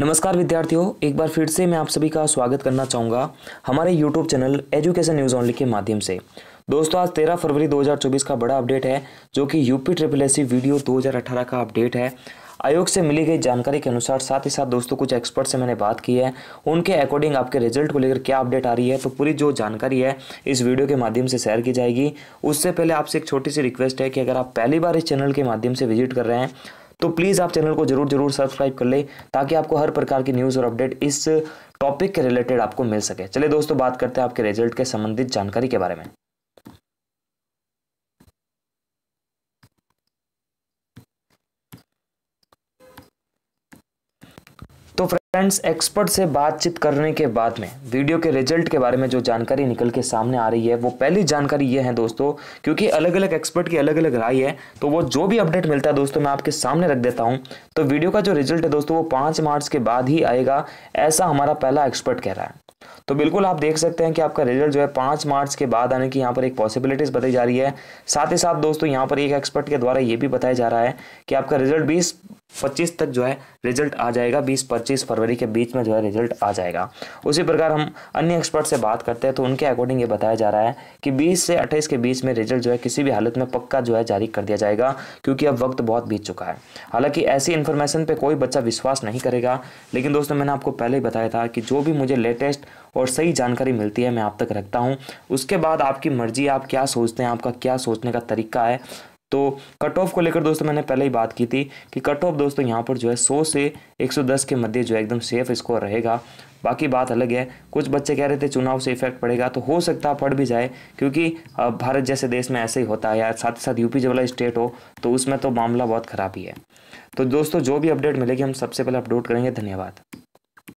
नमस्कार विद्यार्थियों एक बार फिर से मैं आप सभी का स्वागत करना चाहूँगा हमारे YouTube channel education news only के माध्यम से दोस्तों आज 13 फरवरी 2024 का बड़ा अपडेट है जो कि यूपी ट्रिपल एस वीडियो 2018 का अपडेट है आयोग से मिली गई जानकारी के अनुसार साथ ही साथ दोस्तों कुछ एक्सपर्ट से मैंने बात की है उनके अकॉर्डिंग आपके रिजल्ट को लेकर क्या अपडेट आ रही है तो पूरी जो जानकारी है इस वीडियो के माध्यम से शेयर की जाएगी उससे पहले आपसे एक छोटी सी रिक्वेस्ट है कि अगर आप पहली बार इस चैनल के माध्यम से विजिट कर रहे हैं तो प्लीज़ आप चैनल को जरूर जरूर सब्सक्राइब कर ले ताकि आपको हर प्रकार की न्यूज़ और अपडेट इस टॉपिक के रिलेटेड आपको मिल सके चलिए दोस्तों बात करते हैं आपके रिजल्ट के संबंधित जानकारी के बारे में तो फ्रेंड्स एक्सपर्ट से बातचीत करने के बाद में वीडियो के रिजल्ट के बारे में जो जानकारी निकल के सामने आ रही है वो पहली जानकारी ये है दोस्तों क्योंकि अलग अलग एक्सपर्ट की अलग अलग राय है तो वो जो भी अपडेट मिलता है दोस्तों मैं आपके सामने रख देता हूँ तो वीडियो का जो रिजल्ट है दोस्तों वो पाँच मार्च के बाद ही आएगा ऐसा हमारा पहला एक्सपर्ट कह रहा है तो बिल्कुल आप देख सकते हैं कि आपका रिजल्ट जो है पाँच मार्च के बाद आने की यहाँ पर एक पॉसिबिलिटीज़ बताई जा रही है साथ ही साथ दोस्तों यहाँ पर एक एक्सपर्ट के द्वारा ये भी बताया जा रहा है कि आपका रिजल्ट बीस पच्चीस तक जो है रिजल्ट आ जाएगा बीस पच्चीस फरवरी के बीच में जो है रिजल्ट आ जाएगा उसी प्रकार हम अन्य एक्सपर्ट से बात करते हैं तो उनके अकॉर्डिंग ये बताया जा रहा है कि बीस से अट्ठाईस के बीच में रिजल्ट जो है किसी भी हालत में पक्का जो है जारी कर दिया जाएगा क्योंकि अब वक्त बहुत बीत चुका है हालांकि ऐसी इन्फॉर्मेशन पर कोई बच्चा विश्वास नहीं करेगा लेकिन दोस्तों मैंने आपको पहले ही बताया था कि जो भी मुझे लेटेस्ट और सही जानकारी मिलती है मैं आप तक रखता हूँ उसके बाद आपकी मर्जी आप क्या सोचते हैं आपका क्या सोचने का तरीका है तो कट ऑफ को लेकर दोस्तों मैंने पहले ही बात की थी कि कट ऑफ दोस्तों यहाँ पर जो है 100 से 110 के मध्य जो है एकदम सेफ स्कोर रहेगा बाकी बात अलग है कुछ बच्चे कह रहे थे चुनाव से इफेक्ट पड़ेगा तो हो सकता है पड़ भी जाए क्योंकि भारत जैसे देश में ऐसे ही होता है या साथ ही साथ यूपी जो वाला स्टेट हो तो उसमें तो मामला बहुत ख़राब ही है तो दोस्तों जो भी अपडेट मिलेगी हम सबसे पहले अपडेट करेंगे धन्यवाद